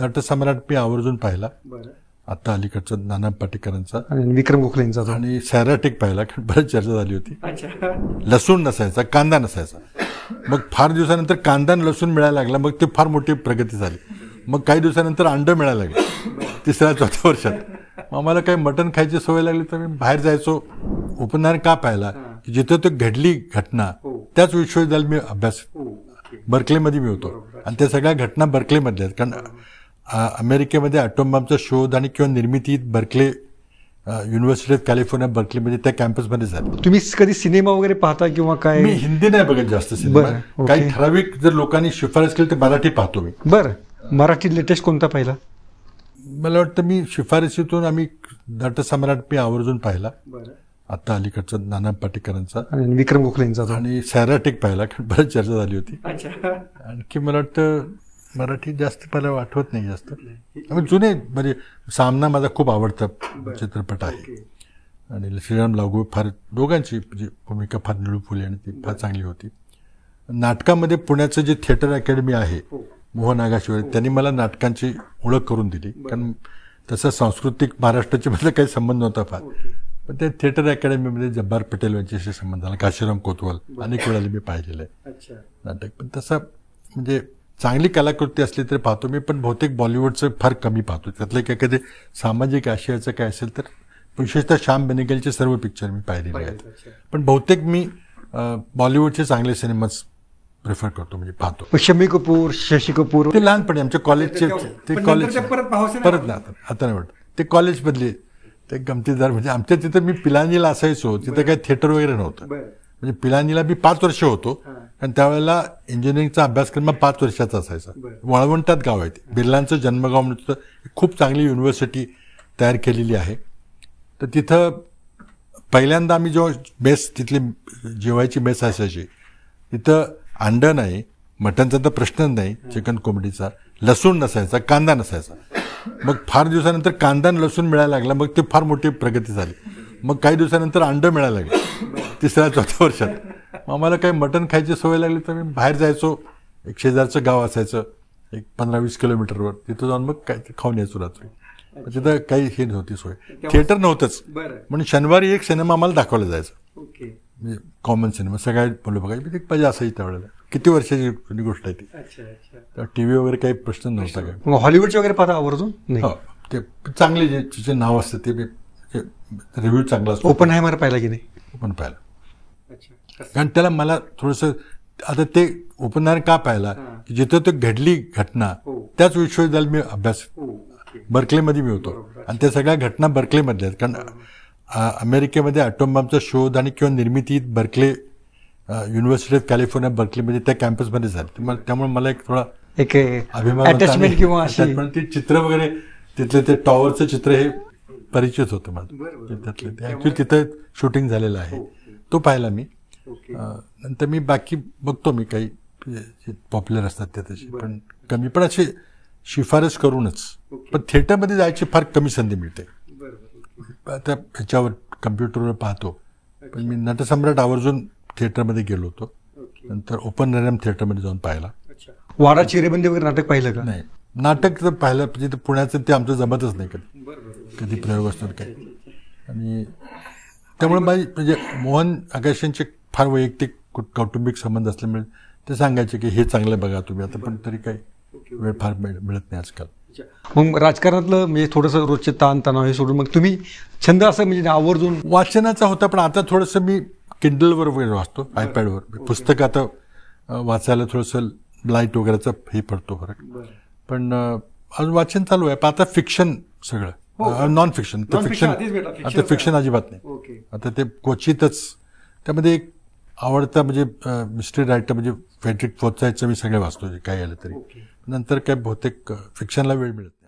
नटसम्राट मी आवर्जून पाहिला आता अलीकडचा नाना पाटेकरांचा विक्रम गोखलेंचा आणि सॅराटिक पाहिला कारण बरेच चर्चा झाली होती लसूण नसायचा कांदा नसायचा मग फार दिवसानंतर कांदा आणि लसूण मिळायला लागला मग ते फार मोठी प्रगती झाली मग काही दिवसानंतर अंड मिळायला लागले तिसऱ्या चौथ्या वर्षात मग आम्हाला काही मटण खायची सवय लागली तर मी बाहेर जायचो उपनयन का पाहिला की जिथं तो घडली घटना हो. त्याच विश्वविद्यालय मी अभ्यास हो. बर्कलेमध्ये मी होतो आणि त्या सगळ्या घटना बर्कलेमध्ये आहेत कारण अमेरिकेमध्ये बॉम्बचा शोध आणि किंवा निर्मिती बर्कले युनिव्हर्सिटी ऑफ कॅलिफोर्निया बर्कलीमध्ये त्या कॅम्पसमध्ये झालं तुम्ही कधी सिनेमा वगैरे पाहता किंवा काय मी हिंदी नाही बघत जास्त सिनेमा काही ठराविक जर लोकांनी शिफारस केली तर मराठी पाहतो मी बरं मराठी लेटेस्ट कोणता पाहिला मला वाटतं मी शिफारसीतून आम्ही सम्राट मी आवर्जून पाहिला आता अलीकडचा नाना पाटेकरांचा विक्रम गोखलेंचा आणि सॅराटिक पाहिला कारण चर्चा झाली होती आणखी मला वाटतं मराठी जास्त मला आठवत नाही जास्त जुने म्हणजे सामना माझा खूप आवडता चित्रपट आहे आणि श्रीराम लागू फार दोघांची जी म्हणजे भूमिका फार निळूफुली आणि ती फार चांगली होती नाटकामध्ये पुण्याचं जे थिएटर अकॅडमी आहे हो. मोहन आगाशिवाय हो. त्यांनी मला नाटकांची ओळख करून दिली कारण तसा सांस्कृतिक महाराष्ट्राचे मधला काही संबंध नव्हता फार पण त्या थिएटर अकॅडमीमध्ये जब्बार पटेल यांच्याशी संबंध झाला काशीराम कोतवाल अनेक वेळाला मी पाहिलेलं आहे नाटक पण तसा म्हणजे चांगली कलाकृती असली तरी पाहतो मी पण बहुतेक बॉलिवूडचं फार कमी पाहतो त्यातलं काय कधी सामाजिक आशयाचं काय असेल तर विशेषतः श्याम बेनेगलचे सर्व पिक्चर मी पाहिलेले आहेत पण बहुतेक मी बॉलिवूडचे चांगले सिनेमाच प्रेफर करतो म्हणजे पाहतो शमी कपूर शशी कपूर ते लहानपणी आमच्या कॉलेजचे ते कॉलेज परत ना आता नाही वाटत ते कॉलेज बदली ते गमतीदार म्हणजे आमच्या तिथं मी पिलानीला असायचो तिथं काही थिएटर वगैरे नव्हतं म्हणजे पिलांजीला मी पाच वर्ष होतो कारण त्यावेळेला इंजिनिअरिंगचा अभ्यासक्रम पाच वर्षाचा असायचा वाळवंटात गाव आहे बिर्लांचं जन्मगाव म्हणतो खूप चांगली युनिव्हर्सिटी तयार केलेली आहे तर तिथं पहिल्यांदा आम्ही जेव्हा बेस तिथली जेवायची मेस असायची तिथं अंडं नाही मटनचा तर प्रश्न नाही चिकन कोंबडीचा लसूण नसायचा कांदा नसायचा मग फार दिवसानंतर कांदा आणि लसूण मिळायला लागला मग ते फार मोठी प्रगती झाली मग काही दिवसानंतर अंडं मिळायला लागले तिसऱ्या चौथ्या वर्षात आम्हाला काही मटण खायची सवय लागली तर मी बाहेर जायचो एक शेजारचं गाव असायचं एक पंधरा वीस किलोमीटरवर तिथं जाऊन मग काय खाऊन यायचो रात्री तिथं काही हे नव्हती सोय थिएटर नव्हतंच म्हणून शनिवारी एक सिनेमा आम्हाला दाखवला जायचा म्हणजे कॉमन सिनेमा सगळ्या बोलू बघायचं एक पाहिजे असायची त्यावेळेला किती वर्षाची गोष्ट आहे ती टी व्ही वगैरे काही प्रश्न नव्हता काय हॉलिवूडचे वगैरे पाहता आवर्जून हो. ते चांगले जे तिचे नाव असतं ते रिव्ह्यू चांगला असतो ओपन मला पाहिला की नाही ओपन पाहिला कारण त्याला मला थोडस आता ते उपनयन का पाहिला की जिथं ते घडली घटना हो. त्याच विश्वविद्यालय मी अभ्यास हो. मध्ये मी होतो आणि त्या सगळ्या घटना बर्कले आहेत कारण अमेरिकेमध्ये अॅटोमबॉम्बचा शोध आणि किंवा निर्मिती बर्कले युनिव्हर्सिटी ऑफ कॅलिफोर्निया मध्ये त्या कॅम्पसमध्ये झाली त्यामुळे मला एक थोडा एक अभिमान किंवा ते चित्र वगैरे तिथले ते टॉवरचं चित्र हे परिचित होतं मला तिथं शूटिंग झालेलं आहे हो. तो पाहिला मी नंतर मी बाकी बघतो मी काही पॉप्युलर असतात त्या तसे पण कमी पण असे शिफारस करूनच पण थिएटरमध्ये जायची फार कमी संधी मिळते आता ह्याच्यावर कम्प्युटरवर पाहतो पण मी नटसम्राट आवर्जून थिएटरमध्ये गेलो होतो नंतर ओपन रॅम थिएटरमध्ये जाऊन पाहिला वाडा चिरेबंदी वगैरे नाटक पाहिलं का नाही नाटक जर पाहिलं म्हणजे पुण्याचं ते आमचं जमतच नाही कधी कधी प्रयोग असतात काही आणि त्यामुळे माझी म्हणजे मोहन आकाशांचे फार वैयक्तिक कौटुंबिक संबंध असल्यामुळे ते सांगायचे की हे चांगलं बघा तुम्ही आता पण तरी काही वेळ फार मिळत नाही आजकाल मग राजकारणातलं म्हणजे थोडंसं रोजचे ताण तणाव हे सोडून मग तुम्ही छंद असं म्हणजे आवर्जून वाचनाचा होता पण आता थोडंसं मी किंडलवर वगैरे वाचतो आयपॅडवर पुस्तक आता वाचायला थोडंसं लाईट वगैरेचा हे पडतो फरक पण अजून वाचन चालू आहे पण आता फिक्शन सगळं नॉन फिक्शन तर फिक्शन आता फिक्शन अजिबात नाही आता ते क्वचितच त्यामध्ये एक आवडता म्हणजे मिस्ट्री रायटर म्हणजे फॅन्टिक पोचायचं मी सगळे वाचतो जे काही आलं तरी नंतर काय बहुतेक फिक्शनला वेळ मिळत